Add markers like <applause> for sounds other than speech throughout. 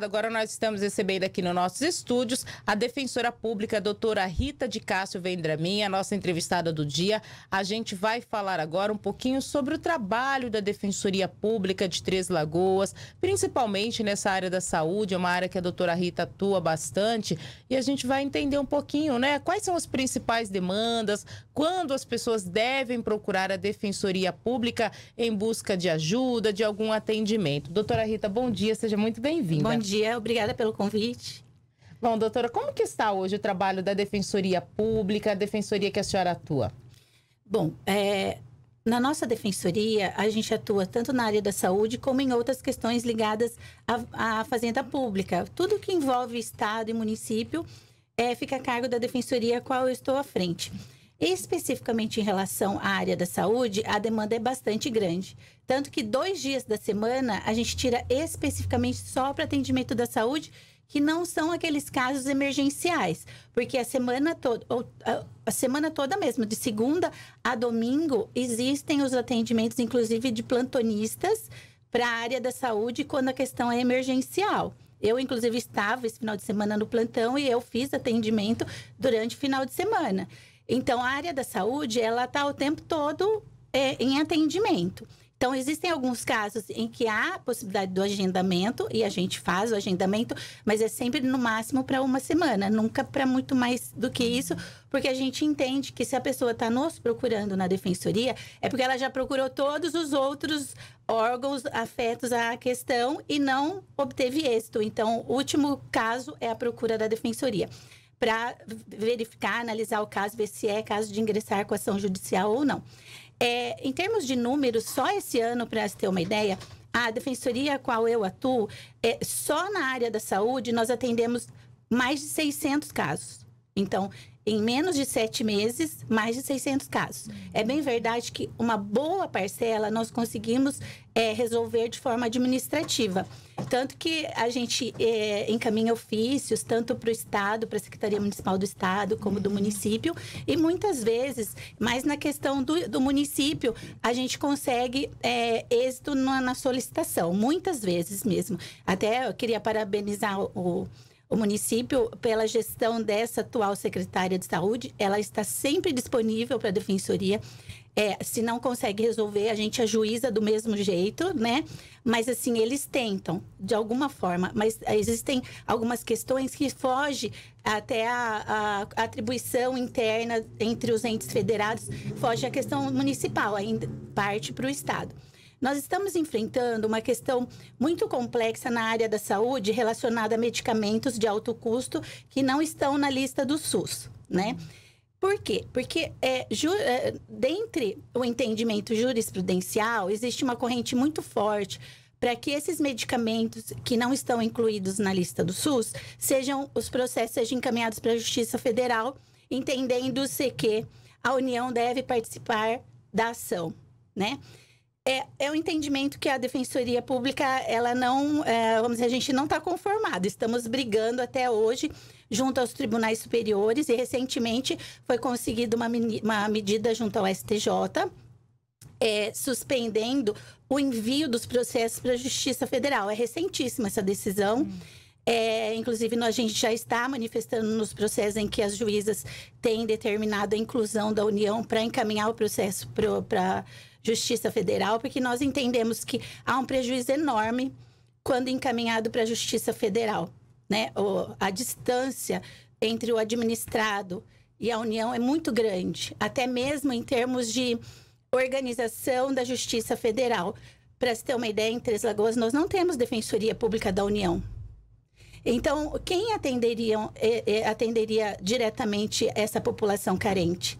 Agora nós estamos recebendo aqui nos nossos estúdios a defensora pública, a doutora Rita de Cássio Vendramin, a nossa entrevistada do dia. A gente vai falar agora um pouquinho sobre o trabalho da Defensoria Pública de Três Lagoas, principalmente nessa área da saúde, é uma área que a doutora Rita atua bastante, e a gente vai entender um pouquinho, né? Quais são as principais demandas, quando as pessoas devem procurar a Defensoria Pública em busca de ajuda, de algum atendimento. Doutora Rita, bom dia, seja muito bem-vinda dia, obrigada pelo convite. Bom, doutora, como que está hoje o trabalho da Defensoria Pública, a Defensoria que a senhora atua? Bom, é, na nossa defensoria, a gente atua tanto na área da saúde como em outras questões ligadas à, à fazenda pública. Tudo que envolve Estado e município é, fica a cargo da defensoria, a qual eu estou à frente. Especificamente em relação à área da saúde, a demanda é bastante grande. Tanto que dois dias da semana a gente tira especificamente só para atendimento da saúde, que não são aqueles casos emergenciais, porque a semana toda, a semana toda mesmo, de segunda a domingo, existem os atendimentos, inclusive de plantonistas, para a área da saúde quando a questão é emergencial. Eu, inclusive, estava esse final de semana no plantão e eu fiz atendimento durante o final de semana. Então, a área da saúde, ela está o tempo todo é, em atendimento. Então, existem alguns casos em que há possibilidade do agendamento e a gente faz o agendamento, mas é sempre no máximo para uma semana, nunca para muito mais do que isso, porque a gente entende que se a pessoa está nos procurando na defensoria, é porque ela já procurou todos os outros órgãos afetos à questão e não obteve êxito. Então, o último caso é a procura da defensoria para verificar, analisar o caso, ver se é caso de ingressar com ação judicial ou não. É, em termos de números, só esse ano, para ter uma ideia, a defensoria a qual eu atuo, é, só na área da saúde nós atendemos mais de 600 casos. Então, em menos de sete meses, mais de 600 casos. É bem verdade que uma boa parcela nós conseguimos é, resolver de forma administrativa. Tanto que a gente é, encaminha ofícios, tanto para o Estado, para a Secretaria Municipal do Estado, como do município, e muitas vezes, mas na questão do, do município, a gente consegue é, êxito na, na, solicitação, muitas vezes mesmo. Até eu queria parabenizar o, o o município, pela gestão dessa atual secretária de saúde, ela está sempre disponível para a defensoria. É, se não consegue resolver, a gente ajuiza do mesmo jeito, né? Mas assim, eles tentam, de alguma forma. Mas existem algumas questões que fogem até a, a, atribuição interna entre os entes federados, foge à questão municipal, ainda parte para o Estado. Nós estamos enfrentando uma questão muito complexa na área da saúde relacionada a medicamentos de alto custo que não estão na lista do SUS, né? Por quê? Porque é, ju, é, dentre o entendimento jurisprudencial, existe uma corrente muito forte para que esses medicamentos que não estão incluídos na lista do SUS sejam os processos sejam encaminhados para a Justiça Federal, entendendo-se que a União deve participar da ação, né? É, é o um entendimento que a Defensoria Pública, ela não, é, vamos dizer, a gente não está conformado. Estamos brigando até hoje junto aos tribunais superiores e recentemente foi conseguida uma, uma medida junto ao STJ é, suspendendo o envio dos processos para a Justiça Federal. É recentíssima essa decisão. Hum. É, inclusive, nós, a gente já está manifestando nos processos em que as juízas têm determinado a inclusão da União para encaminhar o processo para. Justiça Federal, porque nós entendemos que há um prejuízo enorme quando encaminhado para a Justiça Federal. Né? O, a distância entre o administrado e a União é muito grande, até mesmo em termos de organização da Justiça Federal. Para se ter uma ideia, em Três Lagoas nós não temos Defensoria Pública da União. Então, quem atenderia, é, é, atenderia diretamente essa população carente?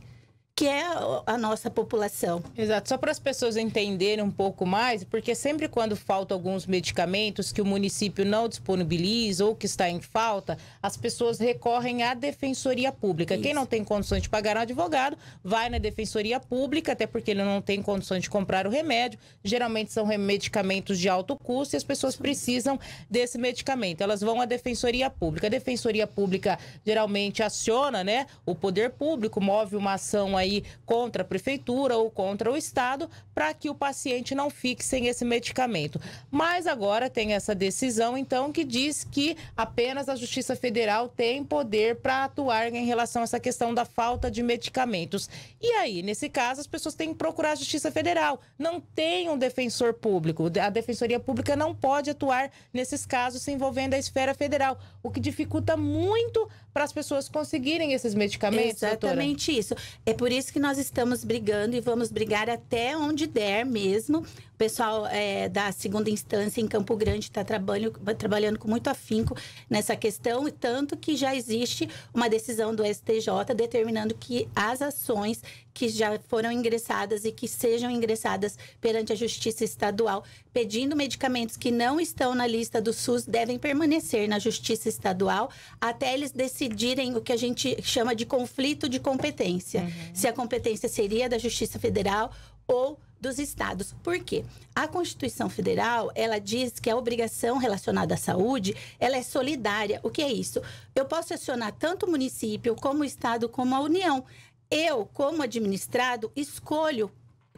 que é a nossa população. Exato, só para as pessoas entenderem um pouco mais, porque sempre quando falta alguns medicamentos que o município não disponibiliza ou que está em falta, as pessoas recorrem à defensoria pública. Isso. Quem não tem condições de pagar um advogado, vai na defensoria pública, até porque ele não tem condições de comprar o remédio. Geralmente são medicamentos de alto custo e as pessoas precisam desse medicamento. Elas vão à defensoria pública. A defensoria pública geralmente aciona, né, o poder público, move uma ação aí aí contra a prefeitura ou contra o Estado para que o paciente não fique sem esse medicamento. Mas agora tem essa decisão, então, que diz que apenas a Justiça Federal tem poder para atuar em relação a essa questão da falta de medicamentos. E aí, nesse caso, as pessoas têm que procurar a Justiça Federal. Não tem um defensor público. A Defensoria Pública não pode atuar nesses casos se envolvendo a esfera federal, o que dificulta muito para as pessoas conseguirem esses medicamentos. Exatamente doutora. isso. É por por isso que nós estamos brigando e vamos brigar até onde der mesmo. O pessoal é, da segunda instância em Campo Grande está trabalhando, trabalhando com muito afinco nessa questão, e tanto que já existe uma decisão do STJ determinando que as ações que já foram ingressadas e que sejam ingressadas perante a Justiça Estadual, pedindo medicamentos que não estão na lista do SUS, devem permanecer na Justiça Estadual até eles decidirem o que a gente chama de conflito de competência. Uhum se a competência seria da Justiça Federal ou dos estados. Por quê? A Constituição Federal, ela diz que a obrigação relacionada à saúde, ela é solidária. O que é isso? Eu posso acionar tanto o município, como o estado, como a União. Eu, como administrado, escolho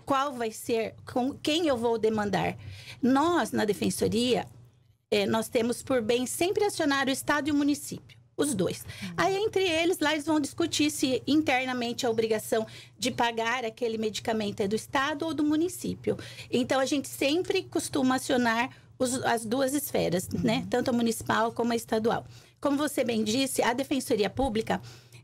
qual vai ser, com quem eu vou demandar. Nós, na defensoria, é, nós temos por bem sempre acionar o estado e o município os dois. Uhum. Aí, entre eles, lá eles vão discutir se internamente a obrigação de pagar aquele medicamento é do Estado ou do município. Então, a gente sempre costuma acionar os, as duas esferas, uhum. né? Tanto a municipal como a estadual. Como você bem disse, a Defensoria Pública,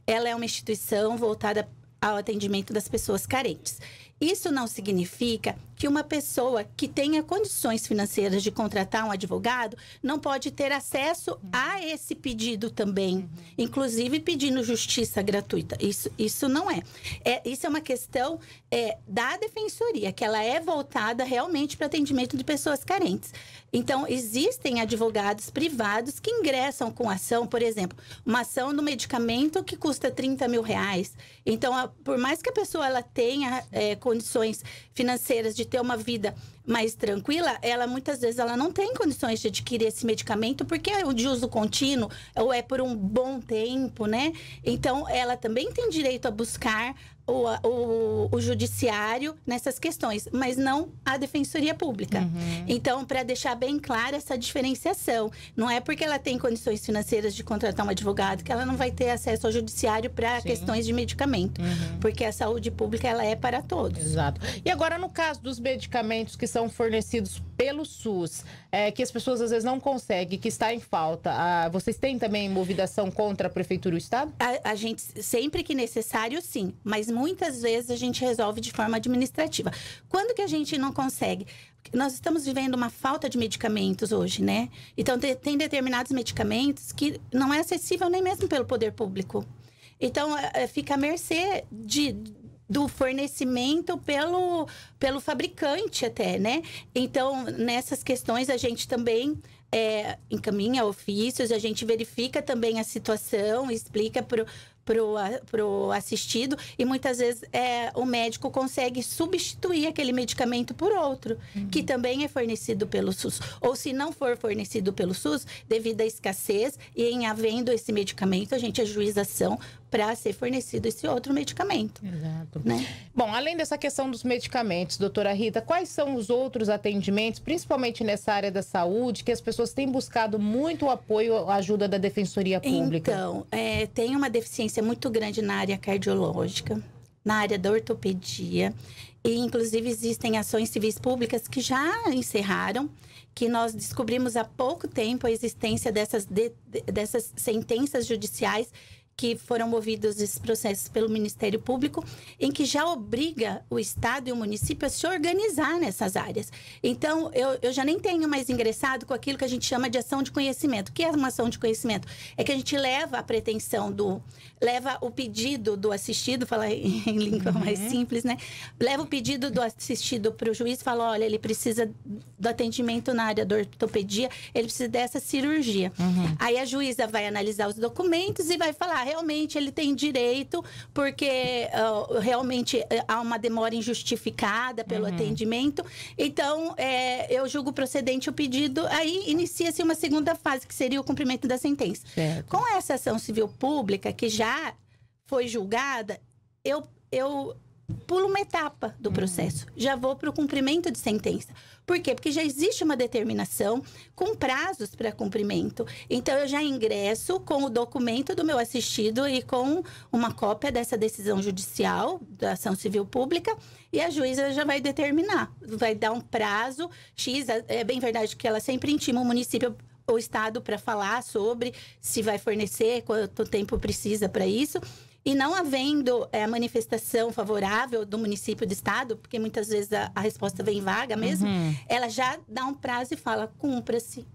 ela é uma instituição voltada ao atendimento das pessoas carentes. Isso não significa que uma pessoa que tenha condições financeiras de contratar um advogado não pode ter acesso a esse pedido também, inclusive pedindo justiça gratuita. Isso, isso não é. é isso é uma questão é, da defensoria, que ela é voltada realmente para atendimento de pessoas carentes. Então, existem advogados privados que ingressam com ação, por exemplo, uma ação do medicamento que custa 30 mil reais. Então, a, por mais que a pessoa ela tenha é, condições financeiras de ter uma vida mais tranquila, ela muitas vezes ela não tem condições de adquirir esse medicamento porque é de uso contínuo ou é por um bom tempo, né? Então ela também tem direito a buscar o, o, o judiciário nessas questões, mas não a defensoria pública. Uhum. Então, para deixar bem clara essa diferenciação, não é porque ela tem condições financeiras de contratar um advogado que ela não vai ter acesso ao judiciário para questões de medicamento, uhum. porque a saúde pública ela é para todos. Exato. E agora no caso dos medicamentos que são fornecidos pelo SUS, é, que as pessoas às vezes não conseguem, que está em falta, ah, vocês têm também movidação contra a Prefeitura e o Estado? A, a, gente, sempre que necessário, sim. Mas muitas vezes a gente resolve de forma administrativa. Quando que a gente não consegue? Nós estamos vivendo uma falta de medicamentos hoje, né? Então, tem determinados medicamentos que não é acessível nem mesmo pelo poder público. Então, é, é, fica à mercê de, do fornecimento pelo, pelo fabricante até, né? Então, nessas questões a gente também é, encaminha ofícios, a gente verifica também a situação, explica para para o assistido e muitas vezes é, o médico consegue substituir aquele medicamento por outro, uhum. que também é fornecido pelo SUS. Ou se não for fornecido pelo SUS, devido à escassez e em havendo esse medicamento, a gente ajuiza ação para ser fornecido esse outro medicamento. Exato. Né? Bom, além dessa questão dos medicamentos, doutora Rita, quais são os outros atendimentos, principalmente nessa área da saúde, que as pessoas têm buscado muito apoio, ajuda da Defensoria Pública? Então, é, tem uma deficiência é muito grande na área cardiológica, na área da ortopedia. E, inclusive, existem ações civis públicas que já encerraram, que nós descobrimos há pouco tempo a existência dessas, de, dessas sentenças judiciais que foram movidos esses processos pelo Ministério Público, em que já obriga o Estado e o município a se organizar nessas áreas. Então, eu, eu já nem tenho mais ingressado com aquilo que a gente chama de ação de conhecimento. O que é uma ação de conhecimento? É que a gente leva a pretensão do. leva o pedido do assistido, falar em, língua uhum. mais simples, né? Leva o pedido do assistido para o juiz, fala: olha, ele precisa do atendimento na área da ortopedia, ele precisa dessa cirurgia. Uhum. Aí a juíza vai analisar os documentos e vai falar realmente ele tem direito, porque uh, realmente eh, há uma demora injustificada pelo uhum. atendimento. Então, é, eu julgo procedente o pedido. Aí inicia-se uma segunda fase, que seria o cumprimento da sentença. Certo. Com essa ação civil pública, que já foi julgada, eu, eu pulo uma etapa do uhum. processo, hum. já vou para o cumprimento de sentença. Por quê? Porque já existe uma determinação com prazos para cumprimento. Então, eu já ingresso com o documento do meu assistido e com uma cópia dessa decisão judicial da ação civil pública e a juíza já vai determinar, vai dar um prazo X. É bem verdade que ela sempre intima o município ou o estado para falar sobre se vai fornecer, quanto tempo precisa para isso e não havendo é, manifestação favorável do município do estado, porque muitas vezes a, a resposta vem vaga mesmo, uhum. ela já dá um prazo e fala: cumpra-se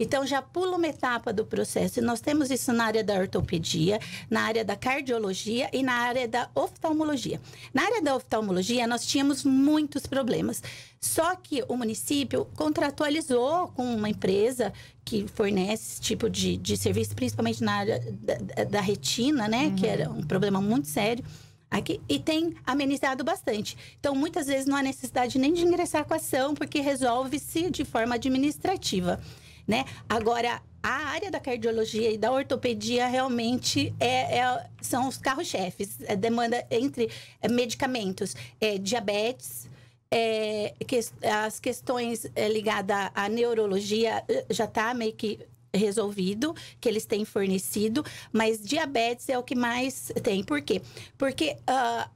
então, já pula uma etapa do processo. E nós temos isso na área da ortopedia, na área da cardiologia e na área da oftalmologia. Na área da oftalmologia, nós tínhamos muitos problemas. Só que o município contratualizou com uma empresa que fornece esse tipo de, de serviço, principalmente na área da, da retina, né? Uhum. Que era um problema muito sério aqui e tem amenizado bastante. Então, muitas vezes não há necessidade nem de ingressar com a ação, porque resolve-se de forma administrativa né? Agora, a área da cardiologia e da ortopedia realmente é, é são os carro-chefes. É, demanda entre é, medicamentos, é, diabetes, é, que, as questões é, ligadas à neurologia eh, já está meio que resolvido, que eles têm fornecido, mas diabetes é o que mais tem. Por quê? Porque uh,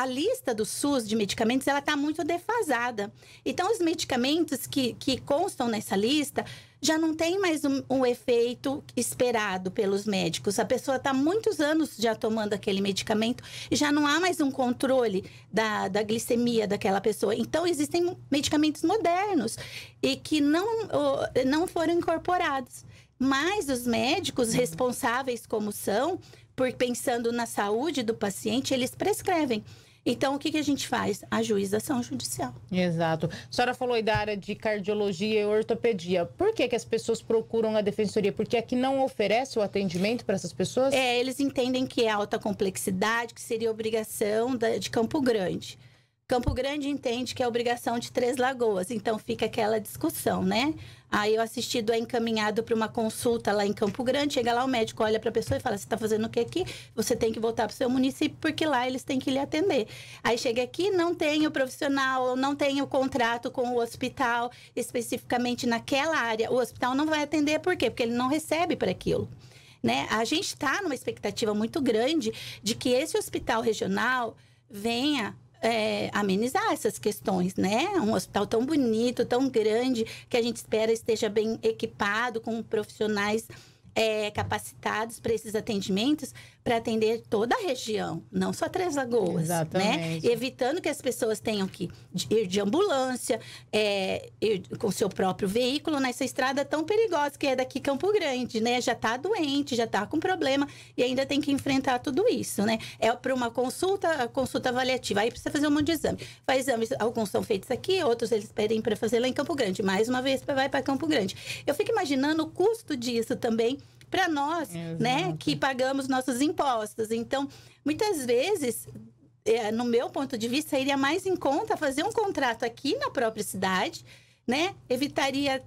a lista do SUS de medicamentos ela está muito defasada. Então, os medicamentos que, que constam nessa lista já não tem mais um, um efeito esperado pelos médicos. A pessoa está muitos anos já tomando aquele medicamento e já não há mais um controle da, da glicemia daquela pessoa. Então, existem medicamentos modernos e que não, não foram incorporados. Mas os médicos responsáveis como são, por pensando na saúde do paciente, eles prescrevem. Então, o que, que a gente faz? a juízação judicial. Exato. A senhora falou aí da área de cardiologia e ortopedia. Por que, que as pessoas procuram a defensoria? Porque aqui não oferece o atendimento para essas pessoas? É, eles entendem que é alta complexidade, que seria obrigação de Campo Grande. Campo Grande entende que é obrigação de Três Lagoas, então fica aquela discussão, né? Aí o assistido é encaminhado para uma consulta lá em Campo Grande, chega lá o médico olha para a pessoa e fala: "Você está fazendo o que aqui? Você tem que voltar para o seu município porque lá eles têm que lhe atender". Aí chega aqui, não tem o profissional, não tem o contrato com o hospital especificamente naquela área. O hospital não vai atender por quê? Porque ele não recebe para aquilo. Né? A gente está numa expectativa muito grande de que esse hospital regional venha é, amenizar essas questões, né? Um hospital tão bonito, tão grande, que a gente espera esteja bem equipado, com profissionais é, capacitados para esses atendimentos para atender toda a região, não só Três Lagoas, né? Exatamente. né? Evitando que as pessoas tenham que ir de ambulância, é, ir com seu próprio veículo nessa estrada tão perigosa que é daqui Campo Grande, né? Já está doente, já está com problema e ainda tem que enfrentar tudo isso, né? É para uma consulta, consulta avaliativa, aí precisa fazer um monte de exame. Faz exames, alguns são feitos aqui, outros eles pedem para fazer lá em Campo Grande. Mais uma vez vai para Campo Grande. Eu fico imaginando o custo disso também para nós, né, Exato. né, que pagamos nossos impostos. Então, muitas vezes, é, no meu ponto de vista, iria mais em conta fazer um contrato aqui na própria cidade, né? Evitaria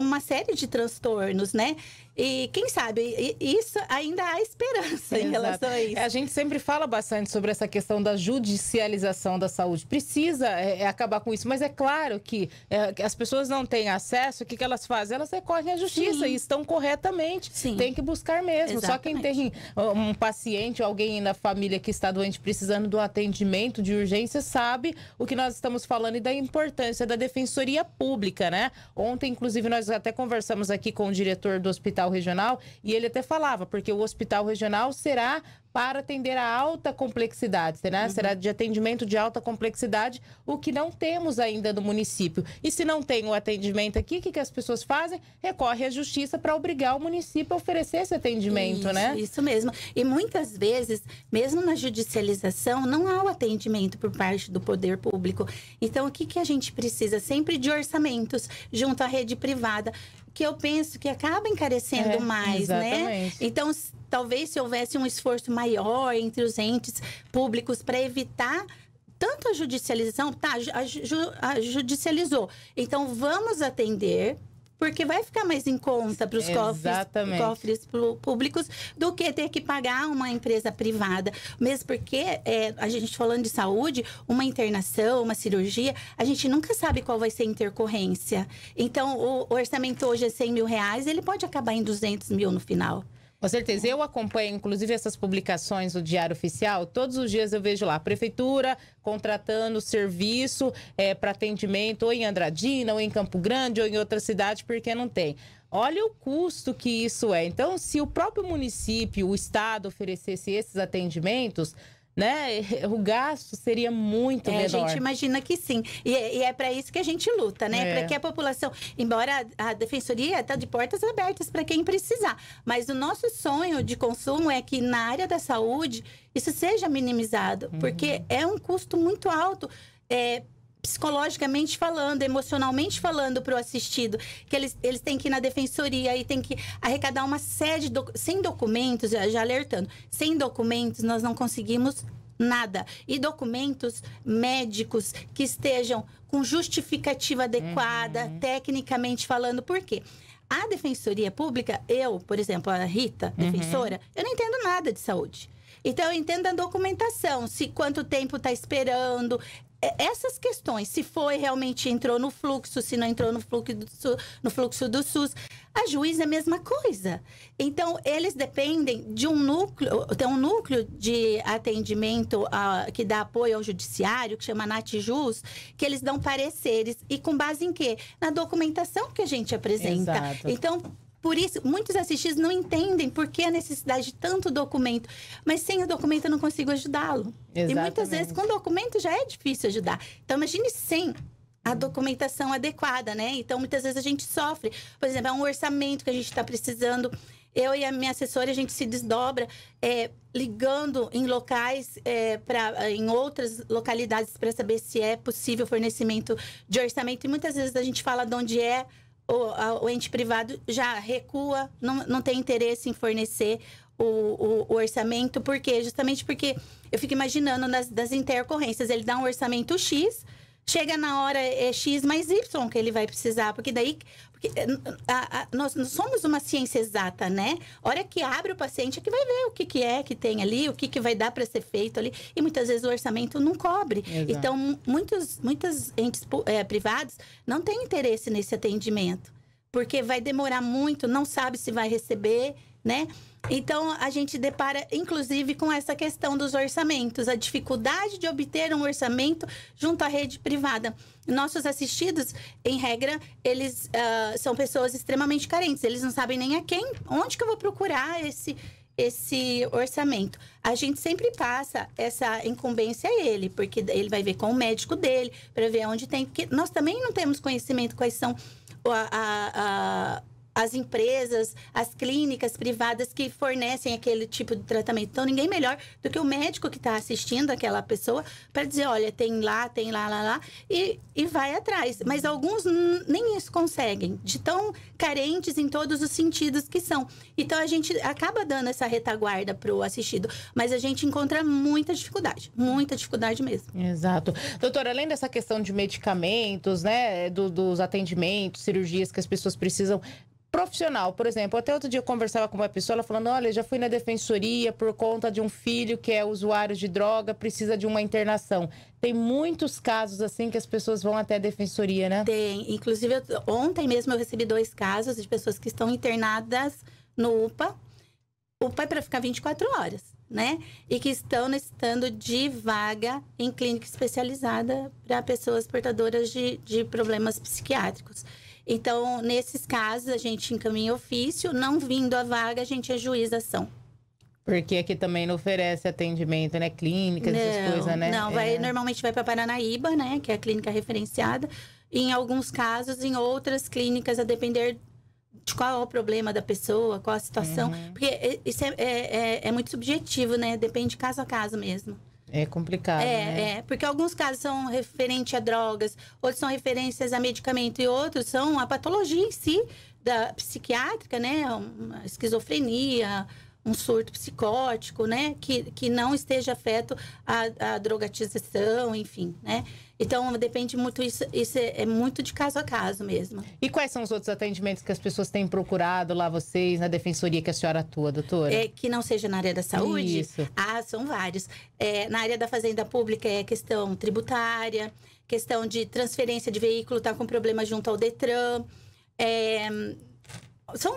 uma série de transtornos, né? E quem sabe, isso ainda há esperança Exato. em relação a isso. É, a gente sempre fala bastante sobre essa questão da judicialização da saúde. Precisa é, é acabar com isso, mas é claro que é, as pessoas não têm acesso, o que, que elas fazem? Elas recorrem à justiça Sim. e estão corretamente. Sim. Tem que buscar mesmo. Exatamente. Só quem tem um paciente, alguém na família que está doente precisando do atendimento de urgência, sabe o que nós estamos falando e da importância da defensoria pública, né? Ontem, inclusive, nós até conversamos aqui com o diretor do Hospital hospital regional, e ele até falava, porque o hospital regional será para atender a alta complexidade, né? Uhum. será de atendimento de alta complexidade, o que não temos ainda no município. E se não tem o atendimento aqui, o que, que as pessoas fazem? Recorre à justiça para obrigar o município a oferecer esse atendimento, isso, né? Isso mesmo. E muitas vezes, mesmo na judicialização, não há o atendimento por parte do poder público. Então, o que, que a gente precisa? Sempre de orçamentos junto à rede privada que eu penso que acaba encarecendo é, mais, né? exatamente. né? Então, talvez se houvesse um esforço maior entre os entes públicos para evitar tanto a judicialização, tá, a, ju, a judicializou. Então, vamos atender porque vai ficar mais em conta para os cofres, cofres públicos do que ter que pagar uma empresa privada. Mesmo porque, é, a gente falando de saúde, uma internação, uma cirurgia, a gente nunca sabe qual vai ser a intercorrência. Então, o orçamento hoje é 100 mil reais, ele pode acabar em 200 mil no final. Com certeza. Eu acompanho, inclusive, essas publicações do Diário Oficial. Todos os dias eu vejo lá, prefeitura contratando serviço é, para atendimento ou em Andradina, ou em Campo Grande, ou em outra cidade, porque não tem. Olha o custo que isso é. Então, se o próprio município, o Estado, oferecesse esses atendimentos, né, <laughs> o gasto seria muito é, menor. A gente imagina que sim. E, é, e é para isso que a gente luta, né? É. Para que a população, embora a defensoria está de portas abertas para quem precisar, mas o nosso sonho de consumo é que na área da saúde isso seja minimizado, uhum. porque é um custo muito alto. É, psicologicamente falando, emocionalmente falando para o assistido, que eles, eles têm que ir na defensoria e tem que arrecadar uma série do, sem documentos, já, já alertando, sem documentos nós não conseguimos nada. E documentos médicos que estejam com justificativa adequada, uhum. tecnicamente falando, por quê? A defensoria pública, eu, por exemplo, a Rita, uhum. defensora, uhum. eu não entendo nada de saúde. Então, eu entendo a documentação, se quanto tempo está esperando, é, essas questões, se foi realmente entrou no fluxo, se não entrou no fluxo do, no fluxo do SUS, a juiz é a mesma coisa. Então, eles dependem de um núcleo, tem um núcleo de atendimento ah, que dá apoio ao judiciário, que chama NATJUS, que eles dão pareceres. E com base em quê? Na documentação que a gente apresenta. Exato. Então, por isso, muitos assistidos não entendem por que a necessidade de tanto documento. Mas sem o documento eu não consigo ajudá-lo. E muitas vezes, com documento já é difícil ajudar. Então, imagine sem a documentação adequada, né? Então, muitas vezes a gente sofre. Por exemplo, é um orçamento que a gente está precisando. Eu e a minha assessora, a gente se desdobra é, ligando em locais, é, pra, em outras localidades, para saber se é possível fornecimento de orçamento. E muitas vezes a gente fala de onde é o, o ente privado já recua, não, não tem interesse em fornecer o, o, o orçamento, porque justamente porque eu fico imaginando nas, das intercorrências, ele dá um orçamento X, chega na hora é X mais Y que ele vai precisar, porque daí eh, a, a, nós não somos uma ciência exata, né? A hora que abre o paciente é que vai ver o que, que é que tem ali, o que, que vai dar para ser feito ali. E muitas vezes o orçamento não cobre. Exato. Então, muitos, muitas entes é, privados não têm interesse nesse atendimento. Porque vai demorar muito, não sabe se vai receber, né? Então, a gente depara, inclusive, com essa questão dos orçamentos, a dificuldade de obter um orçamento junto à rede privada. Nossos assistidos, em regra, eles uh, são pessoas extremamente carentes, eles não sabem nem a quem, onde que eu vou procurar esse, esse orçamento. A gente sempre passa essa incumbência a ele, porque ele vai ver com o médico dele, para ver onde tem. Porque nós também não temos conhecimento quais são a, a, a as empresas, as clínicas privadas que fornecem aquele tipo de tratamento. Então, ninguém melhor do que o médico que está assistindo aquela pessoa para dizer: olha, tem lá, tem lá, lá, lá, e, e vai atrás. Mas alguns nem isso conseguem, de tão carentes em todos os sentidos que são. Então, a gente acaba dando essa retaguarda para o assistido, mas a gente encontra muita dificuldade, muita dificuldade mesmo. Exato. Doutora, além dessa questão de medicamentos, né, do, dos atendimentos, cirurgias que as pessoas precisam profissional, por exemplo. Até outro dia eu conversava com uma pessoa, ela falando: olha, já fui na defensoria por conta de um filho que é usuário de droga, precisa de uma internação. Tem muitos casos assim que as pessoas vão até a defensoria, né? Tem. Inclusive, ontem mesmo eu recebi dois casos de pessoas que estão internadas no UPA. UPA é para ficar 24 horas, né? E que estão necessitando de vaga em clínica especializada para pessoas portadoras de, de problemas psiquiátricos. Então, nesses casos, a gente encaminha ofício, não vindo a vaga, a gente ajuiza a ação. Porque aqui também não oferece atendimento, né? Clínicas, não, essas coisas, né? Não, vai, é... normalmente vai para Paranaíba, né? Que é a clínica referenciada. Em alguns casos, em outras clínicas, a depender de qual é o problema da pessoa, qual a situação. Uhum. Porque é, isso é, é, é, é, muito subjetivo, né? Depende caso a caso mesmo. É complicado. É, né? é, porque alguns casos são referentes a drogas, outros são referências a medicamento e outros são a patologia em si da psiquiátrica, né? Uma esquizofrenia, um surto psicótico, né? Que, que não esteja afeto à, à drogatização, enfim, né? Então, depende muito, isso, isso é, é, muito de caso a caso mesmo. E quais são os outros atendimentos que as pessoas têm procurado lá, vocês, na defensoria que a senhora atua, doutora? É, que não seja na área da saúde? Isso. Ah, são vários. É, na área da fazenda pública é questão tributária, questão de transferência de veículo, tá com problema junto ao Detran. É, são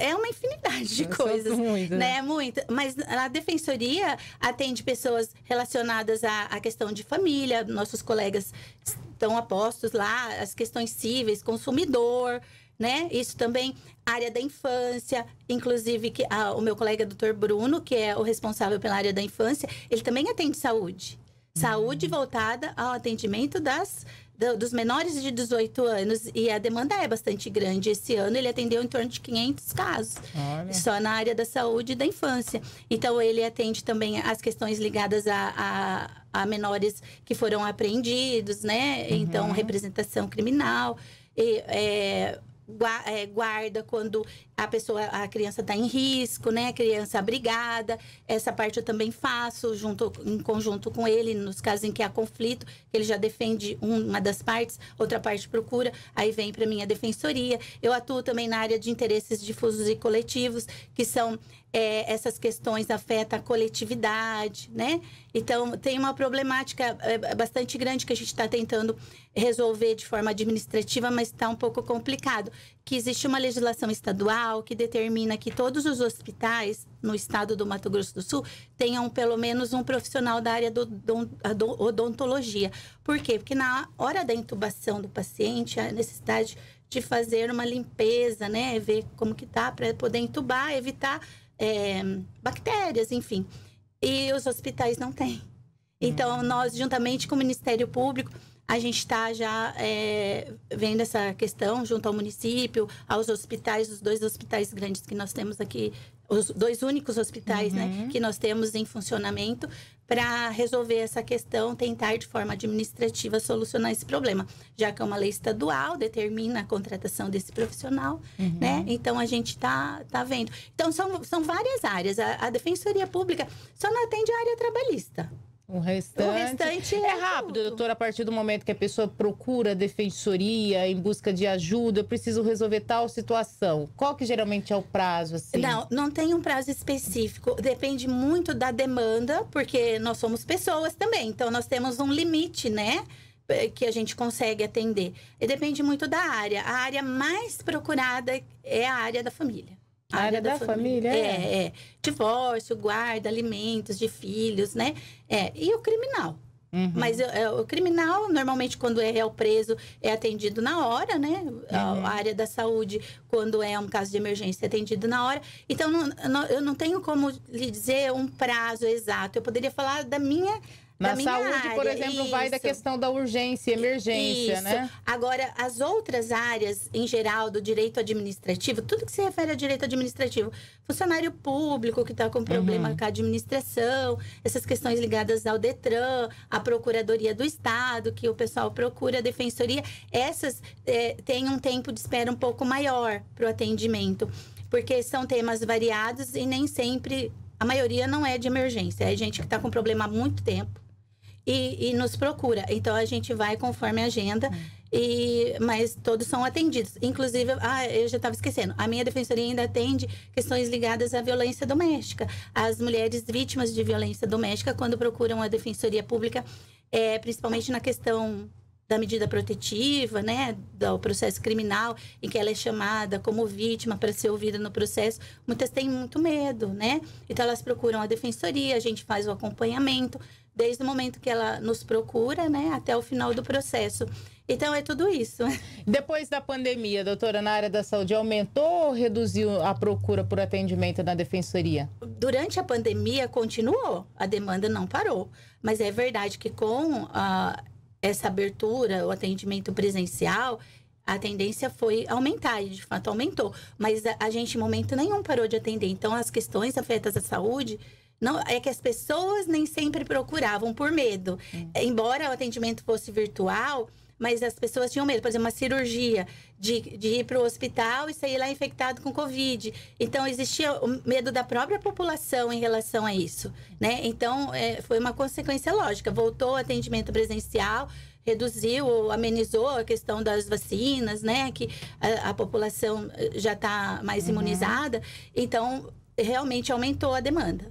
é uma infinidade de Eu coisas muito, né? né é muito mas a defensoria atende pessoas relacionadas à, à questão de família nossos colegas estão apostos lá as questões cíveis consumidor né? Isso também, área da infância, inclusive que a, o meu colega doutor Bruno, que é o responsável pela área da infância, ele também atende saúde. Saúde uhum. voltada ao atendimento das do, dos menores de 18 anos e a demanda é bastante grande. Esse ano ele atendeu em torno de 500 casos, Olha. só na área da saúde e da infância. Então ele atende também as questões ligadas a, a, a menores que foram apreendidos, né? Então, uhum. Então representação criminal. E, é, é guarda quando a pessoa, a criança está em risco, né? A criança abrigada. Essa parte eu também faço junto, em conjunto com ele, nos casos em que há conflito, ele já defende uma das partes, outra parte procura, aí vem para minha defensoria. Eu atuo também na área de interesses difusos e coletivos, que são é, essas questões afetam a coletividade, né? Então, tem uma problemática é, é bastante grande que a gente está tentando resolver de forma administrativa, mas está um pouco complicado que existe uma legislação estadual que determina que todos os hospitais no estado do Mato Grosso do Sul tenham pelo menos um profissional da área do, do, do odontologia. Por quê? Porque na hora da intubação do paciente, a necessidade de fazer uma limpeza, né? Ver como que tá para poder intubar, evitar é, bactérias, enfim. E os hospitais não têm. Uhum. Então, nós, juntamente com o Ministério Público, a gente está já é, vendo essa questão junto ao município, aos hospitais, os dois hospitais grandes que nós temos aqui, os dois únicos hospitais né, uhum. né, que nós temos em funcionamento, para resolver essa questão, tentar de forma administrativa solucionar esse problema, já que é uma lei estadual, determina a contratação desse profissional, uhum. né? Então a gente está tá vendo. Então são, são várias áreas. A, a Defensoria Pública só não atende a área trabalhista. O restante, o restante é, é rápido, doutor. A partir do momento que a pessoa procura a defensoria em busca de ajuda, eu preciso resolver tal situação. Qual que geralmente é o prazo? Assim? Não, não tem um prazo específico. Depende muito da demanda, porque nós somos pessoas também. Então, nós temos um limite, né? Eh, que a gente consegue atender. E depende muito da área. A área mais procurada é a área da família. A área, da, da família. família. É. é, é. Divórcio, guarda, alimentos de filhos, né? É, e o criminal. Uhum. Mas é, é o criminal, normalmente, quando é real é preso, é atendido na hora, né? Uhum. A, área da saúde, quando é um caso de emergência, é atendido na hora. Então, não, não, eu não tenho como lhe dizer um prazo exato. Eu poderia falar da minha na saúde, área, por exemplo, isso. vai da questão da urgência e emergência, isso. né? Agora, as outras áreas, em geral, do direito administrativo, tudo que se refere a direito administrativo, funcionário público que está com problema uhum. com a administração, essas questões ligadas ao DETRAN, à Procuradoria do Estado, que o pessoal procura, a Defensoria, essas é, têm um tempo de espera um pouco maior para o atendimento. Porque são temas variados e nem sempre a maioria não é de emergência, é gente que está com problema há muito tempo e, e nos procura. Então a gente vai conforme a agenda. E, mas todos são atendidos. Inclusive, ah, eu já estava esquecendo, a minha defensoria ainda atende questões ligadas à violência doméstica. As mulheres vítimas de violência doméstica, quando procuram a defensoria pública, é, principalmente na questão da medida protetiva, né, do processo criminal, em que ela é chamada como vítima para ser ouvida no processo, muitas têm muito medo, né? Então elas procuram a defensoria, a gente faz o acompanhamento desde o momento que ela nos procura, né, até o final do processo. Então é tudo isso. <laughs> Depois da pandemia, doutora, na área da saúde, aumentou ou reduziu a procura por atendimento na defensoria? Durante a pandemia continuou, a demanda não parou. Mas é verdade que com a, ah, essa abertura, o atendimento presencial, a tendência foi aumentar, e de fato aumentou. Mas a, a, gente, em momento nenhum, parou de atender. Então, as questões afetas à saúde. Não, é que as pessoas nem sempre procuravam por medo. Hum. Embora o atendimento fosse virtual, mas as pessoas tinham medo. Por exemplo, uma cirurgia de, de ir para o hospital e sair lá infectado com Covid. Então, existia o medo da própria população em relação a isso. Né? Então, é, foi uma consequência lógica. Voltou o atendimento presencial, reduziu ou amenizou a questão das vacinas, né? Que a, a população eh, já está mais uhum. imunizada. Então, realmente aumentou a demanda.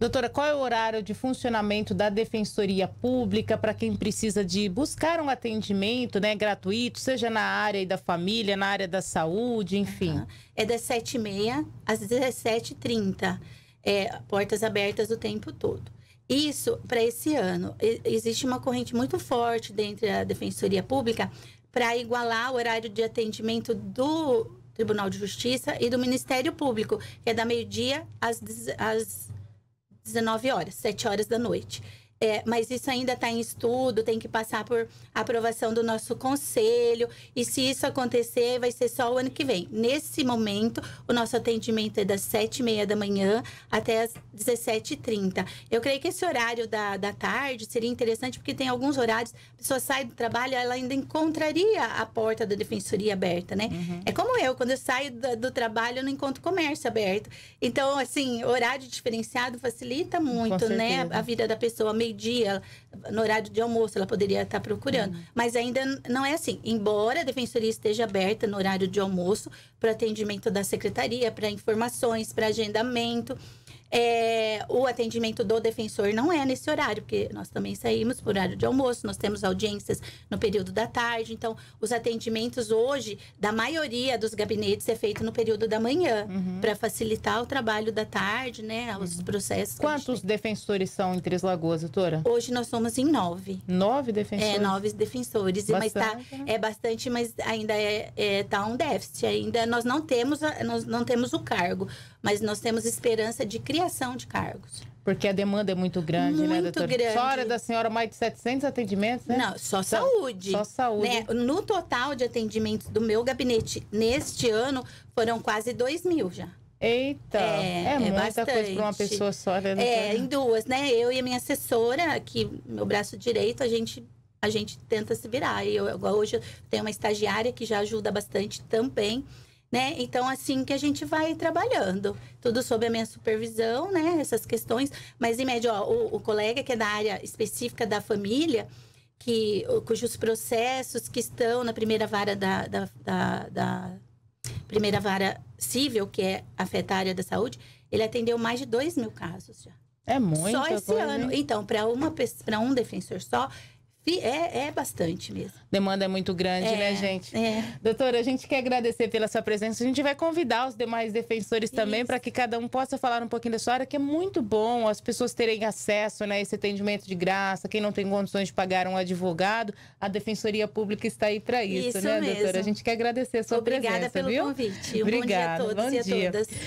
Doutora, qual é o horário de funcionamento da Defensoria Pública para quem precisa de buscar um atendimento né, gratuito, seja na área da família, na área da saúde, enfim? Uhum. É das 7h30 às 17h30. É, portas abertas o tempo todo. Isso, para esse ano, existe uma corrente muito forte dentro da Defensoria Pública para igualar o horário de atendimento do Tribunal de Justiça e do Ministério Público, que é da meio-dia às, às 19 horas, 7 horas da noite é, mas isso ainda está em estudo, tem que passar por aprovação do nosso conselho. E se isso acontecer, vai ser só o ano que vem. Nesse momento, o nosso atendimento é das 7h30 da manhã até as 17h30. Eu creio que esse horário da, da tarde seria interessante, porque tem alguns horários, a pessoa sai do trabalho, ela ainda encontraria a porta da defensoria aberta, né? Uhum. É como eu, quando eu saio do, do, trabalho, eu não encontro comércio aberto. Então, assim, horário diferenciado facilita muito, né? A vida da pessoa, meio meio-dia, no horário de almoço, ela poderia estar tá procurando. Uhum. Mas ainda não é assim. Embora a defensoria esteja aberta no horário de almoço para atendimento da secretaria, para informações, para agendamento. É, o atendimento do defensor não é nesse horário, porque nós também saímos por horário de almoço, nós temos audiências no período da tarde. Então, os atendimentos hoje, da maioria dos gabinetes, é feito no período da manhã, uhum. para facilitar o trabalho da tarde, né? Os uhum. processos. Quantos defensores são em Três Lagoas, doutora? Hoje nós somos em nove. Nove defensores? É, nove defensores. Bastante. Mas tá, né? é bastante, mas ainda é, é, tá um déficit. Ainda nós não temos, nós não temos o cargo mas nós temos esperança de criação de cargos. Porque a demanda é muito grande, né, muito né, doutora? grande. Só da senhora, mais de 700 atendimentos, né? Não, só, saúde. Só saúde. Né? No total de atendimentos do meu gabinete neste ano, foram quase 2 mil já. Eita! É, é, é muita bastante. coisa para uma pessoa só, né? É, em duas, né? Eu e a minha assessora, que meu braço direito, a gente a gente tenta se virar. Eu, hoje eu tenho uma estagiária que já ajuda bastante também né? Então, assim que a gente vai trabalhando. Tudo sob a minha supervisão, né? Essas questões. Mas, em média, ó, o, o, colega que é da área específica da família, que, cujos processos que estão na primeira vara da, da, da, da primeira vara civil, que é afeta a área da saúde, ele atendeu mais de 2 mil casos já. É muito. Só esse coisa, ano. Hein? Então, para uma para um defensor só, é, é bastante mesmo. Demanda é muito grande, né, é, né, gente? É. Doutora, a gente quer agradecer pela sua presença. A gente vai convidar os demais defensores Isso. também para que cada um possa falar um pouquinho da sua área, que é muito bom as pessoas terem acesso né, a esse atendimento de graça. Quem não tem condições de pagar um advogado, a Defensoria Pública está aí para isso, isso, né, mesmo. doutora? A gente quer agradecer a sua Obrigada presença. Obrigada pelo viu? convite. Um Obrigada. bom dia a todos bom e dia. a todas.